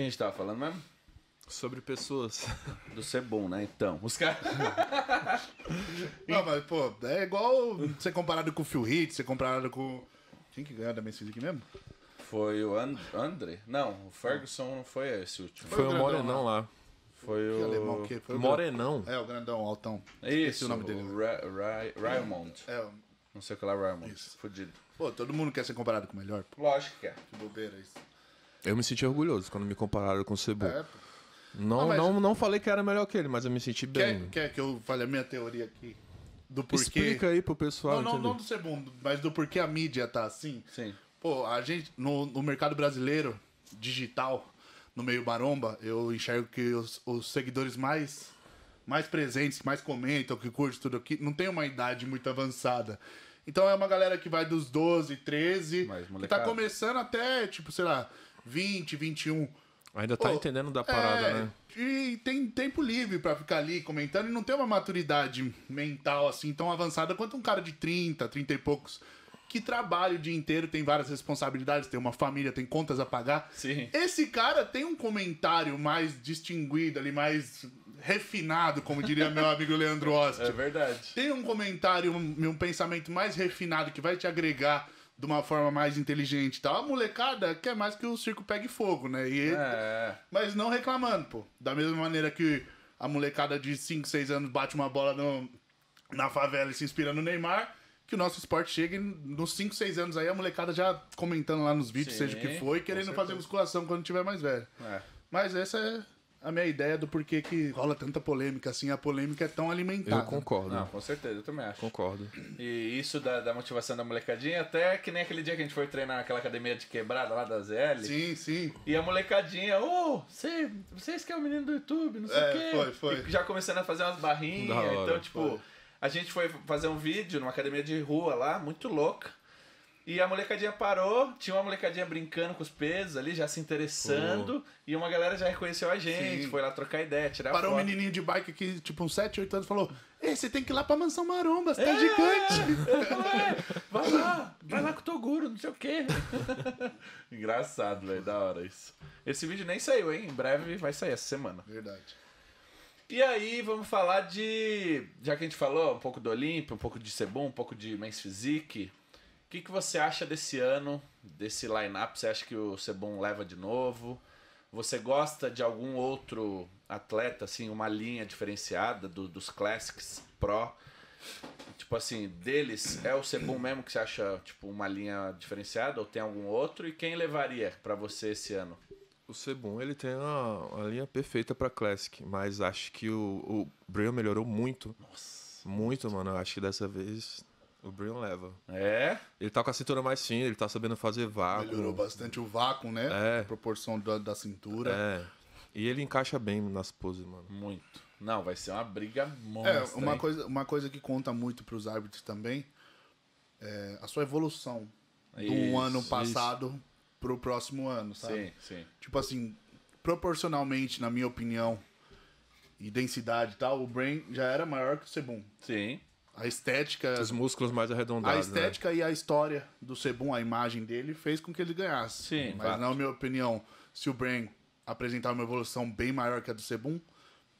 a gente tava falando mesmo? Sobre pessoas. Do ser bom, né? Então, os caras. Não, mas, pô, é igual ser comparado com o Phil Heath, ser comparado com. Quem que ganhou da Messi aqui mesmo? Foi o And Andre? Não, o Ferguson não foi esse último. Foi, foi o, o Morenão lá. Foi o. alemão, que foi o Morenão. É, o grandão, o Altão. Esqueci Isso, o nome dele. Raymond. É, o... Não sei o que lá, Raymond. Isso. Fudido. Pô, todo mundo quer ser comparado com o melhor. Pô. Lógico que É. Que bobeira isso. Eu me senti orgulhoso quando me compararam com o Cebu. É. Não, não, não, não, falei que era melhor que ele, mas eu me senti bem. Quer, quer que eu fale a minha teoria aqui? Do porquê... Explica aí pro pessoal. Não, não, não do Cebu mas do porquê a mídia tá assim. Sim. Pô, a gente, no, no mercado brasileiro, digital, no meio baromba, eu enxergo que os, os seguidores mais, mais presentes, mais comentam, que curte tudo aqui, não tem uma idade muito avançada. Então é uma galera que vai dos 12, 13, que tá começando até, tipo, sei lá, 20, 21. Ainda tá Pô, entendendo da parada, é, né? E tem tempo livre para ficar ali comentando e não tem uma maturidade mental assim tão avançada quanto um cara de 30, 30 e poucos que trabalha o dia inteiro, tem várias responsabilidades, tem uma família, tem contas a pagar. Sim. Esse cara tem um comentário mais distinguido ali, mais refinado, como diria meu amigo Leandro Ost. É verdade. Tem um comentário, um, um pensamento mais refinado que vai te agregar de uma forma mais inteligente e tal. A molecada quer mais que o circo pegue fogo, né? E, é. Mas não reclamando, pô. Da mesma maneira que a molecada de 5, 6 anos bate uma bola no, na favela e se inspira no Neymar, que o nosso esporte chegue nos 5, 6 anos aí, a molecada já comentando lá nos vídeos, Sim, seja o que foi, querendo fazer musculação quando tiver mais velho. É. Mas essa é a minha ideia do porquê que rola tanta polêmica, assim, a polêmica é tão alimentada. Eu concordo. Não, com certeza, eu também acho. Concordo. E isso da, da motivação da molecadinha, até que nem aquele dia que a gente foi treinar naquela academia de quebrada lá da ZL. Sim, sim. E a molecadinha, ô, oh, você, vocês que é o menino do YouTube, não sei o é, quê. Foi, foi. E já começando a fazer umas barrinhas, hora, então, tipo, foi. a gente foi fazer um vídeo numa academia de rua lá, muito louca. E a molecadinha parou, tinha uma molecadinha brincando com os pesos ali, já se interessando, e uma galera já reconheceu a gente, Sim. foi lá trocar ideia, tirar Parou foto. um menininho de bike aqui tipo, uns 7, 8 anos, falou: Ei, você tem que ir lá pra Mansão Maromba, você tá é, gigante. É, vai lá, vai lá com o Toguro, não sei o quê. Engraçado, velho, da hora isso. Esse vídeo nem saiu, hein? Em breve vai sair essa semana. Verdade. E aí, vamos falar de. Já que a gente falou um pouco do Olimpo, um pouco de Sebum, um pouco de Men's Physique, que, que você acha desse ano, desse line-up? Você acha que o Sebon leva de novo? Você gosta de algum outro atleta, assim, uma linha diferenciada do, dos Classics Pro? Tipo assim, deles, é o Sebum mesmo que você acha, tipo, uma linha diferenciada ou tem algum outro? E quem levaria para você esse ano? O Sebum, ele tem uma, uma linha perfeita para Classic, mas acho que o, o Braille melhorou muito. Nossa. Muito, mano. Eu acho que dessa vez o Brian leva. É? Ele tá com a cintura mais fina, ele tá sabendo fazer vácuo. Melhorou bastante o vácuo, né? É. A proporção da, da cintura. É. E ele encaixa bem nas poses, mano. Muito. Não, vai ser uma briga é, monstra. É, uma coisa, uma coisa que conta muito pros árbitros também é a sua evolução isso, do ano passado isso. pro próximo ano, sabe? Sim, sim. Tipo assim, proporcionalmente, na minha opinião, e densidade e tal, o Brain já era maior que o Sebum. Sim. A estética. Os músculos mais arredondados. A né? estética né? e a história do Sebum, a imagem dele, fez com que ele ganhasse. Sim. Mas, na minha opinião, se o Bran apresentar uma evolução bem maior que a do Sebum,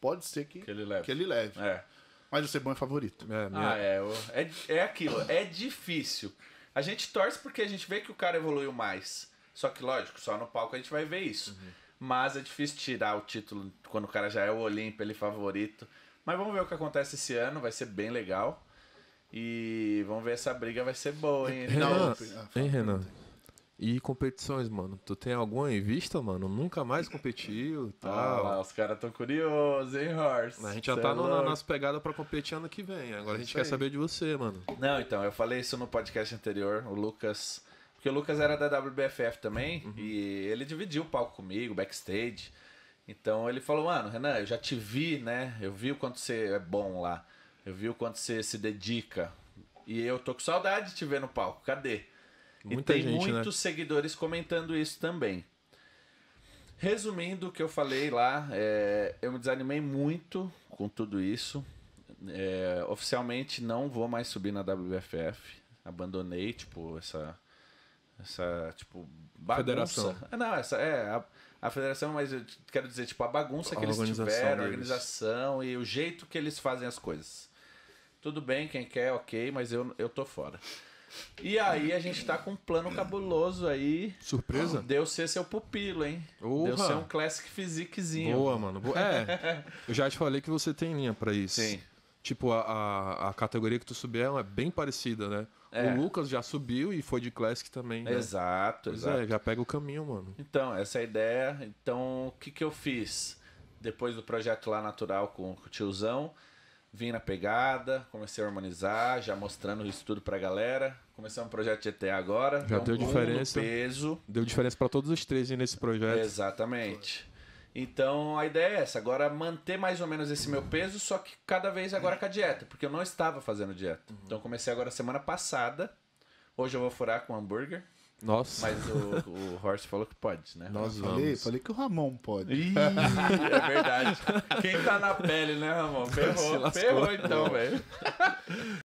pode ser que, que ele leve. Que ele leve. É. Mas o Sebum é favorito. É, minha... Ah, é, é. É aquilo. É difícil. A gente torce porque a gente vê que o cara evoluiu mais. Só que, lógico, só no palco a gente vai ver isso. Uhum. Mas é difícil tirar o título quando o cara já é o Olimpo, ele é favorito. Mas vamos ver o que acontece esse ano, vai ser bem legal. E vamos ver essa briga vai ser boa, hein? Renan, hein, Renan? E competições, mano? Tu tem alguma em vista, mano? Nunca mais competiu e ah, tal. Ah, os caras tão curiosos, hein, Horse? A gente já Cê tá é na nossa pegada pra competir ano que vem. Agora a gente quer aí. saber de você, mano. Não, então, eu falei isso no podcast anterior. O Lucas. Porque o Lucas era da WBFF também. Uhum. E ele dividiu o palco comigo, backstage. Então ele falou, mano, Renan, eu já te vi, né? Eu vi o quanto você é bom lá. Eu vi o quanto você se dedica. E eu tô com saudade de te ver no palco. Cadê? Muita e tem gente, né? muitos né? seguidores comentando isso também. Resumindo o que eu falei lá, é, eu me desanimei muito com tudo isso. É, oficialmente não vou mais subir na WFF. Abandonei, tipo, essa. Essa, tipo, bagunça. Federação. Não, essa é. A, a federação, mas eu quero dizer, tipo, a bagunça que eles tiveram, a organização e o jeito que eles fazem as coisas. Tudo bem, quem quer, ok, mas eu, eu tô fora. E aí a gente tá com um plano cabuloso aí. Surpresa? Deu ser seu pupilo, hein? Oha. Deu ser um classic physiquezinho. Boa, mano. É. eu já te falei que você tem linha para isso. Sim. Tipo, a, a, a, categoria que tu subir é bem parecida, né? É. O Lucas já subiu e foi de Classic também. Né? Exato, pois é, exato. É, já pega o caminho, mano. Então, essa é a ideia. Então, o que, que eu fiz? Depois do projeto lá natural com, o tiozão, vim na pegada, comecei a harmonizar, já mostrando isso tudo pra galera. Comecei um projeto GTA agora. Já então, deu diferença. Peso. Deu diferença para todos os três nesse projeto. Exatamente. Então a ideia é essa, agora manter mais ou menos esse meu peso, só que cada vez agora com a dieta, porque eu não estava fazendo dieta. Uhum. Então comecei agora semana passada. Hoje eu vou furar com hambúrguer. Nossa. Mas o, o Horst falou que pode, né? Nós falei, vamos. falei que o Ramon pode. Ih, é verdade. Quem tá na pele, né, Ramon? Ferrou, ferrou então, velho.